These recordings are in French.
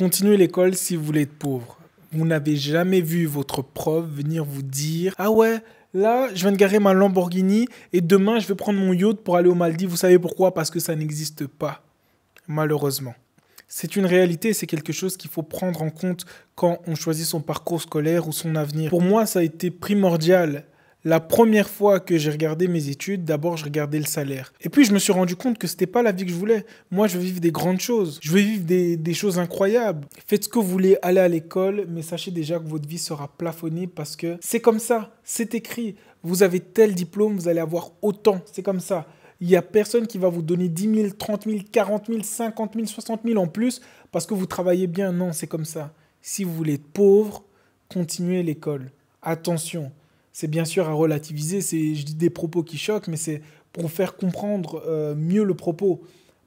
Continuez l'école si vous voulez être pauvre. Vous n'avez jamais vu votre prof venir vous dire Ah ouais, là, je viens de garer ma Lamborghini et demain, je vais prendre mon yacht pour aller au Maldives. Vous savez pourquoi Parce que ça n'existe pas, malheureusement. C'est une réalité, c'est quelque chose qu'il faut prendre en compte quand on choisit son parcours scolaire ou son avenir. Pour moi, ça a été primordial la première fois que j'ai regardé mes études, d'abord je regardais le salaire. Et puis je me suis rendu compte que ce n'était pas la vie que je voulais. Moi je veux vivre des grandes choses, je veux vivre des, des choses incroyables. Faites ce que vous voulez, allez à l'école, mais sachez déjà que votre vie sera plafonnée parce que c'est comme ça, c'est écrit. Vous avez tel diplôme, vous allez avoir autant, c'est comme ça. Il n'y a personne qui va vous donner 10 000, 30 000, 40 000, 50 000, 60 000 en plus parce que vous travaillez bien. Non, c'est comme ça. Si vous voulez être pauvre, continuez l'école. Attention, c'est bien sûr à relativiser, c'est, je dis des propos qui choquent, mais c'est pour faire comprendre euh, mieux le propos.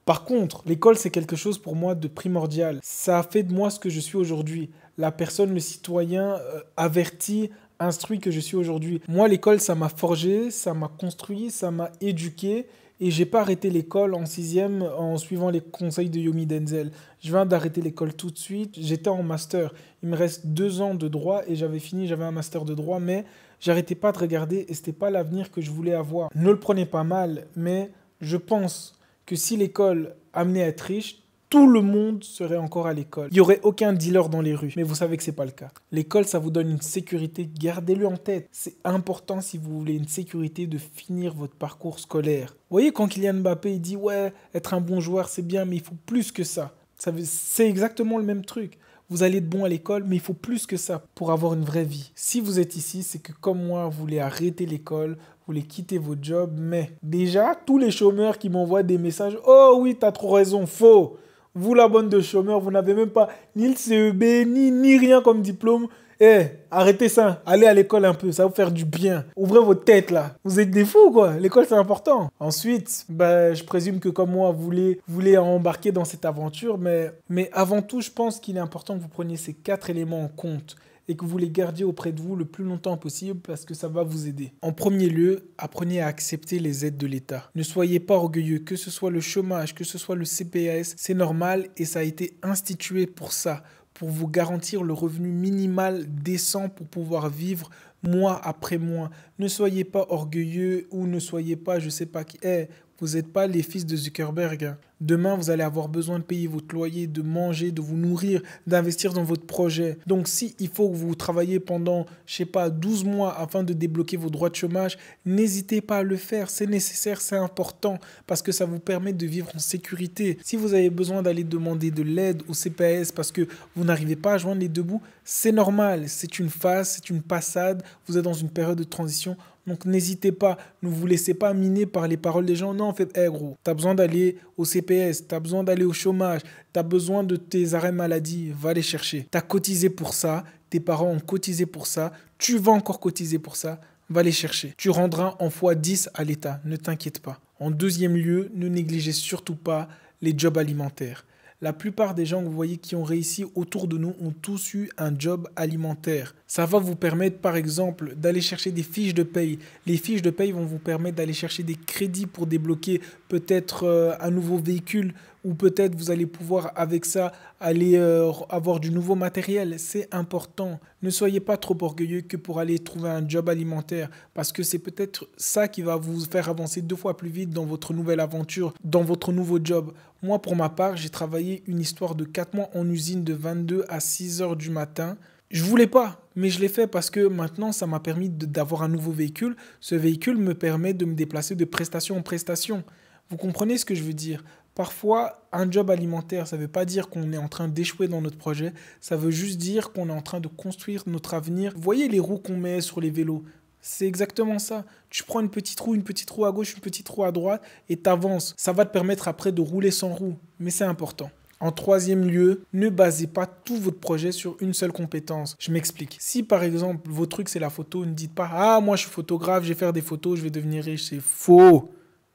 Par contre, l'école, c'est quelque chose pour moi de primordial. Ça a fait de moi ce que je suis aujourd'hui. La personne, le citoyen euh, averti, instruit que je suis aujourd'hui. Moi, l'école, ça m'a forgé, ça m'a construit, ça m'a éduqué et j'ai pas arrêté l'école en sixième en suivant les conseils de Yomi Denzel. Je viens d'arrêter l'école tout de suite. J'étais en master. Il me reste deux ans de droit et j'avais fini, j'avais un master de droit, mais j'arrêtais pas de regarder et c'était pas l'avenir que je voulais avoir. Ne le prenez pas mal, mais je pense que si l'école amenait à être riche, tout le monde serait encore à l'école. Il n'y aurait aucun dealer dans les rues. Mais vous savez que ce n'est pas le cas. L'école, ça vous donne une sécurité. Gardez-le en tête. C'est important si vous voulez une sécurité de finir votre parcours scolaire. Vous voyez, quand Kylian Mbappé il dit Ouais, être un bon joueur, c'est bien, mais il faut plus que ça. ça c'est exactement le même truc. Vous allez être bon à l'école, mais il faut plus que ça pour avoir une vraie vie. Si vous êtes ici, c'est que comme moi, vous voulez arrêter l'école, vous voulez quitter votre job, mais déjà, tous les chômeurs qui m'envoient des messages Oh oui, t'as trop raison, faux vous, la bonne de chômeurs, vous n'avez même pas ni le CEB, ni, rien comme diplôme. Eh, arrêtez ça. Allez à l'école un peu, ça va vous faire du bien. Ouvrez vos têtes là. Vous êtes des fous quoi. L'école c'est important. Ensuite, ben je présume que comme moi, vous voulez, vous voulez embarquer dans cette aventure, mais, mais avant tout, je pense qu'il est important que vous preniez ces quatre éléments en compte et que vous les gardiez auprès de vous le plus longtemps possible parce que ça va vous aider. En premier lieu, apprenez à accepter les aides de l'État. Ne soyez pas orgueilleux, que ce soit le chômage, que ce soit le CPAS, c'est normal et ça a été institué pour ça, pour vous garantir le revenu minimal décent pour pouvoir vivre mois après mois, ne soyez pas orgueilleux ou ne soyez pas je sais pas qui est. Vous n'êtes pas les fils de Zuckerberg. Demain, vous allez avoir besoin de payer votre loyer, de manger, de vous nourrir, d'investir dans votre projet. Donc si il faut que vous travaillez pendant, je sais pas, 12 mois afin de débloquer vos droits de chômage, n'hésitez pas à le faire, c'est nécessaire, c'est important parce que ça vous permet de vivre en sécurité. Si vous avez besoin d'aller demander de l'aide au CPS parce que vous n'arrivez pas à joindre les deux bouts, c'est normal, c'est une phase, c'est une passade, vous êtes dans une période de transition donc n'hésitez pas, ne vous laissez pas miner par les paroles des gens. Non, en fait, hé gros, t'as besoin d'aller au CPS, t'as besoin d'aller au chômage, t'as besoin de tes arrêts maladie, va les chercher. T'as cotisé pour ça, tes parents ont cotisé pour ça, tu vas encore cotiser pour ça, va les chercher. Tu rendras en fois 10 à l'État, ne t'inquiète pas. En deuxième lieu, ne négligez surtout pas les jobs alimentaires. La plupart des gens que vous voyez qui ont réussi autour de nous ont tous eu un job alimentaire. Ça va vous permettre par exemple d'aller chercher des fiches de paye. Les fiches de paye vont vous permettre d'aller chercher des crédits pour débloquer peut-être euh, un nouveau véhicule ou peut-être vous allez pouvoir avec ça aller euh, avoir du nouveau matériel. C'est important. Ne soyez pas trop orgueilleux que pour aller trouver un job alimentaire parce que c'est peut-être ça qui va vous faire avancer deux fois plus vite dans votre nouvelle aventure, dans votre nouveau job. Moi, pour ma part, j'ai travaillé une histoire de 4 mois en usine de 22 à 6 heures du matin. Je voulais pas, mais je l'ai fait parce que maintenant, ça m'a permis d'avoir un nouveau véhicule. Ce véhicule me permet de me déplacer de prestation en prestation. Vous comprenez ce que je veux dire Parfois, un job alimentaire, ça ne veut pas dire qu'on est en train d'échouer dans notre projet, ça veut juste dire qu'on est en train de construire notre avenir. Voyez les roues qu'on met sur les vélos. C'est exactement ça. Tu prends une petite roue, une petite roue à gauche, une petite roue à droite et t'avances. Ça va te permettre après de rouler sans roue, mais c'est important. En troisième lieu, ne basez pas tout votre projet sur une seule compétence. Je m'explique. Si par exemple vos trucs c'est la photo, ne dites pas Ah, moi je suis photographe, je vais faire des photos, je vais devenir riche. C'est faux.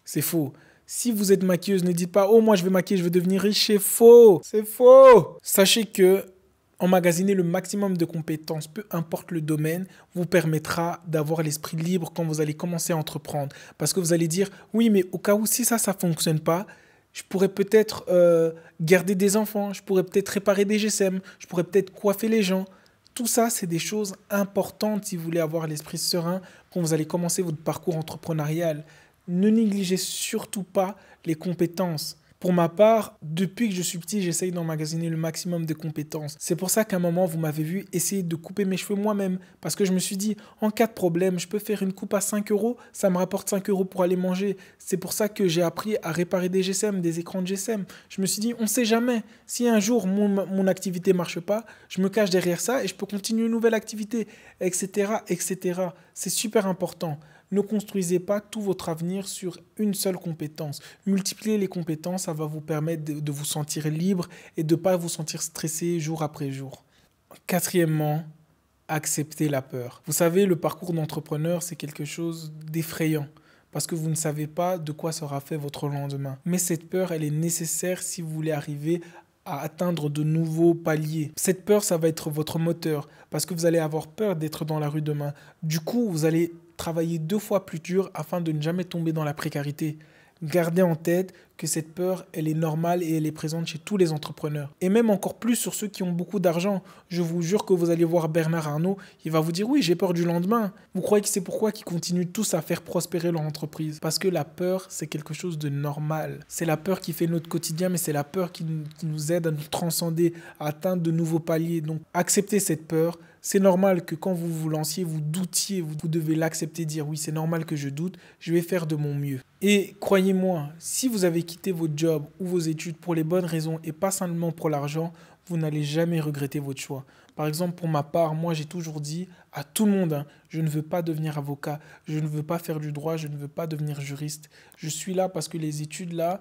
C'est faux. Si vous êtes maquilleuse, ne dites pas Oh, moi je vais maquiller, je vais devenir riche. C'est faux. C'est faux. Sachez que Emmagasiner le maximum de compétences, peu importe le domaine, vous permettra d'avoir l'esprit libre quand vous allez commencer à entreprendre. Parce que vous allez dire, oui, mais au cas où si ça, ça ne fonctionne pas, je pourrais peut-être euh, garder des enfants, je pourrais peut-être réparer des GSM, je pourrais peut-être coiffer les gens. Tout ça, c'est des choses importantes si vous voulez avoir l'esprit serein quand vous allez commencer votre parcours entrepreneurial. Ne négligez surtout pas les compétences. Pour ma part, depuis que je suis petit, j'essaye d'emmagasiner le maximum de compétences. C'est pour ça qu'à un moment, vous m'avez vu essayer de couper mes cheveux moi-même, parce que je me suis dit, en cas de problème, je peux faire une coupe à 5 euros, ça me rapporte 5 euros pour aller manger. C'est pour ça que j'ai appris à réparer des GSM, des écrans de GSM. Je me suis dit, on ne sait jamais, si un jour mon, mon activité marche pas, je me cache derrière ça et je peux continuer une nouvelle activité, etc., etc. C'est super important. Ne construisez pas tout votre avenir sur une seule compétence. Multiplier les compétences, ça va vous permettre de vous sentir libre et de ne pas vous sentir stressé jour après jour. Quatrièmement, acceptez la peur. Vous savez, le parcours d'entrepreneur, c'est quelque chose d'effrayant parce que vous ne savez pas de quoi sera fait votre lendemain. Mais cette peur, elle est nécessaire si vous voulez arriver à atteindre de nouveaux paliers. Cette peur, ça va être votre moteur parce que vous allez avoir peur d'être dans la rue demain. Du coup, vous allez travailler deux fois plus dur afin de ne jamais tomber dans la précarité. Gardez en tête que cette peur, elle est normale et elle est présente chez tous les entrepreneurs. Et même encore plus sur ceux qui ont beaucoup d'argent. Je vous jure que vous allez voir Bernard Arnault, il va vous dire oui, j'ai peur du lendemain. Vous croyez que c'est pourquoi qu'ils continuent tous à faire prospérer leur entreprise Parce que la peur, c'est quelque chose de normal. C'est la peur qui fait notre quotidien, mais c'est la peur qui, nous aide à nous transcender, à atteindre de nouveaux paliers. Donc acceptez cette peur, c'est normal que quand vous vous lanciez, vous doutiez, vous, devez l'accepter, dire oui, c'est normal que je doute, je vais faire de mon mieux. Et croyez-moi, si vous avez quitté votre job ou vos études pour les bonnes raisons et pas simplement pour l'argent, vous n'allez jamais regretter votre choix. Par exemple, pour ma part, moi j'ai toujours dit à tout le monde, hein, je ne veux pas devenir avocat, je ne veux pas faire du droit, je ne veux pas devenir juriste. Je suis là parce que les études là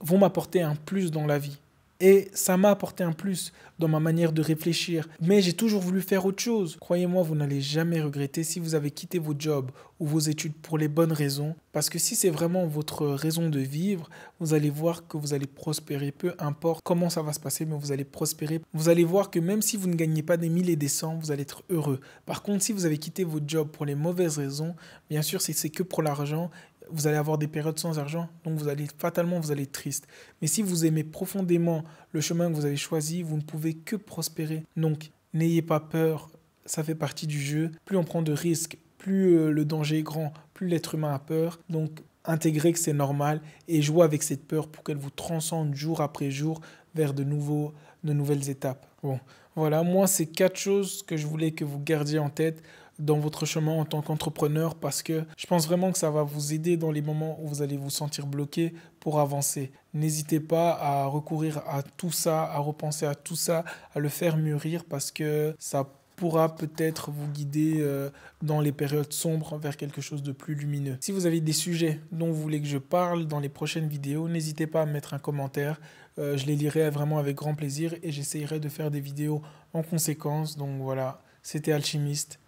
vont m'apporter un plus dans la vie. Et ça m'a apporté un plus dans ma manière de réfléchir. Mais j'ai toujours voulu faire autre chose. Croyez-moi, vous n'allez jamais regretter si vous avez quitté vos jobs ou vos études pour les bonnes raisons. Parce que si c'est vraiment votre raison de vivre, vous allez voir que vous allez prospérer. Peu importe comment ça va se passer, mais vous allez prospérer. Vous allez voir que même si vous ne gagnez pas des milliers, et des cents, vous allez être heureux. Par contre, si vous avez quitté vos jobs pour les mauvaises raisons, bien sûr, si c'est que pour l'argent, vous allez avoir des périodes sans argent, donc vous allez fatalement vous allez être triste. Mais si vous aimez profondément le chemin que vous avez choisi, vous ne pouvez que prospérer. Donc n'ayez pas peur, ça fait partie du jeu. Plus on prend de risques, plus euh, le danger est grand, plus l'être humain a peur. Donc intégrez que c'est normal et jouez avec cette peur pour qu'elle vous transcende jour après jour vers de, nouveaux, de nouvelles étapes. Bon, voilà, moi c'est quatre choses que je voulais que vous gardiez en tête dans votre chemin en tant qu'entrepreneur parce que je pense vraiment que ça va vous aider dans les moments où vous allez vous sentir bloqué pour avancer. N'hésitez pas à recourir à tout ça, à repenser à tout ça, à le faire mûrir parce que ça pourra peut-être vous guider euh, dans les périodes sombres vers quelque chose de plus lumineux. Si vous avez des sujets dont vous voulez que je parle dans les prochaines vidéos, n'hésitez pas à mettre un commentaire. Euh, je les lirai vraiment avec grand plaisir et j'essayerai de faire des vidéos en conséquence. Donc voilà, c'était Alchimiste.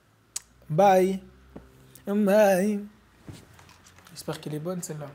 Bye. Bye. J'espère qu'elle est bonne celle-là.